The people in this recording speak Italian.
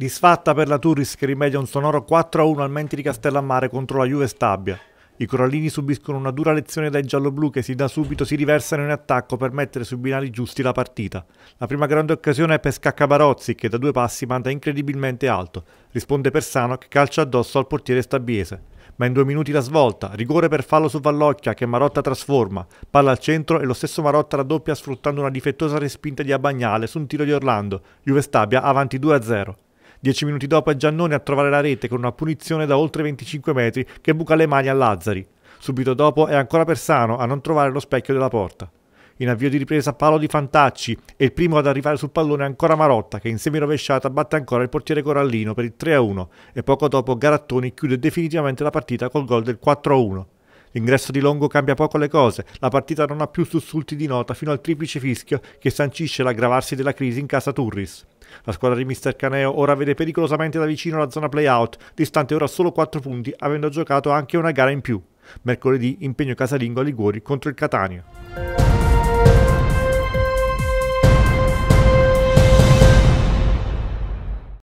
Disfatta per la Turris che rimedia un sonoro 4-1 al Menti di Castellammare contro la Juve Stabia. I corallini subiscono una dura lezione dai gialloblu che si da subito si riversano in attacco per mettere sui binari giusti la partita. La prima grande occasione è per Scaccabarozzi che da due passi manda incredibilmente alto. Risponde Persano che calcia addosso al portiere stabiese. Ma in due minuti la svolta, rigore per fallo su Vallocchia che Marotta trasforma, palla al centro e lo stesso Marotta raddoppia sfruttando una difettosa respinta di Abagnale su un tiro di Orlando. Juve Stabia avanti 2-0. Dieci minuti dopo è Giannone a trovare la rete con una punizione da oltre 25 metri che buca le mani a Lazzari. Subito dopo è ancora Persano a non trovare lo specchio della porta. In avvio di ripresa palo di Fantacci e il primo ad arrivare sul pallone è ancora Marotta che in semi rovesciata batte ancora il portiere Corallino per il 3-1 e poco dopo Garattoni chiude definitivamente la partita col gol del 4-1. L'ingresso di Longo cambia poco le cose, la partita non ha più sussulti di nota fino al triplice fischio che sancisce l'aggravarsi della crisi in casa Turris. La squadra di Mister Caneo ora vede pericolosamente da vicino la zona playout, distante ora solo 4 punti, avendo giocato anche una gara in più. Mercoledì impegno casalingo a Liguori contro il Catania.